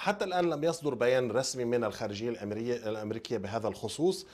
حتى الآن لم يصدر بيان رسمي من الخارجية الأمريكية, بهذا الخصوص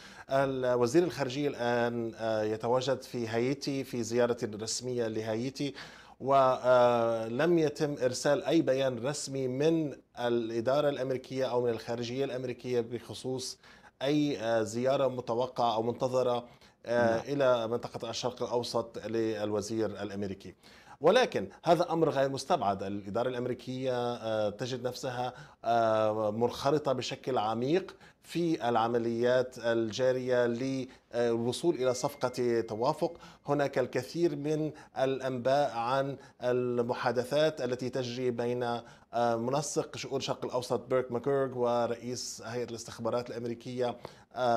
وزير الخارجية الآن آه، يتواجد في هايتي في زيارة رسمية لهايتي ولم آه، يتم ارسال اي بيان رسمي من الاداره الامريكيه او من الخارجيه الامريكيه بخصوص اي آه، زياره متوقعه او منتظره نعم. الى منطقه الشرق الاوسط للوزير الامريكي ولكن هذا امر غير مستبعد الاداره الامريكيه آه، تجد نفسها آه، منخرطه بشكل عميق في العمليات الجاريه للوصول الى صفقه توافق هناك الكثير من الانباء عن المحادثات التي تجري بين آه، منسق شؤون الشرق الاوسط بيرك ماكيرغ ورئيس هيئه الاستخبارات الامريكيه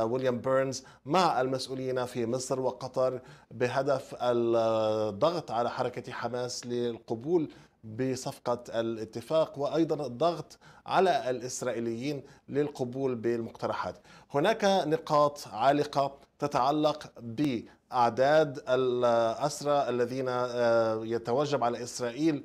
ويليام بيرنز مع المسؤولين في في مصر وقطر بهدف الضغط على حركة حماس للقبول بصفقة الاتفاق وأيضا الضغط على الإسرائيليين للقبول بالمقترحات هناك نقاط عالقة تتعلق بأعداد الأسرى الذين آه، يتوجب على إسرائيل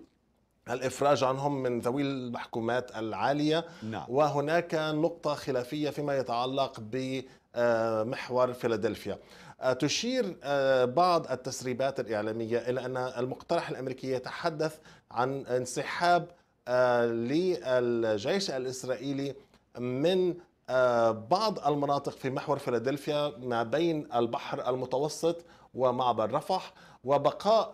الافراج عنهم من ذوي المحكومات العاليه نعم. وهناك نقطه خلافيه فيما يتعلق بمحور فيلادلفيا آه، تشير آه، بعض التسريبات الاعلاميه الى ان المقترح الامريكي يتحدث عن انسحاب آه، للجيش الاسرائيلي من آه، بعض المناطق في محور فيلادلفيا ما بين البحر المتوسط ومعبر رفح وبقاء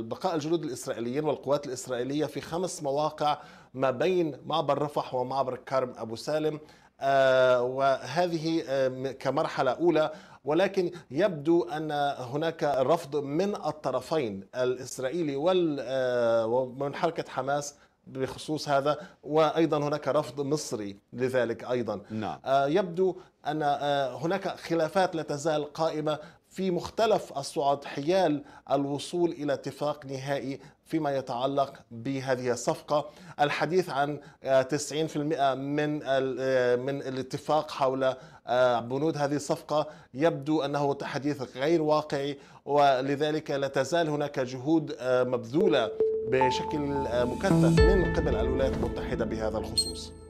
بقاء الجنود الاسرائيليين والقوات الاسرائيليه في خمس مواقع ما بين معبر رفح ومعبر كرم ابو سالم آه، وهذه آه، كمرحله اولى ولكن يبدو ان هناك رفض من الطرفين الاسرائيلي ومن حركه حماس بخصوص هذا وايضا هناك رفض مصري لذلك ايضا نعم. آه، يبدو ان آه، هناك خلافات لا تزال قائمه في مختلف الصعد حيال الوصول الى اتفاق نهائي فيما يتعلق بهذه الصفقة الحديث عن 90% آه، من من الاتفاق حول بنود هذه الصفقة يبدو أنه حديث غير واقعي ولذلك لا تزال هناك جهود مبذولة بشكل مكثف من قبل الولايات المتحدة بهذا الخصوص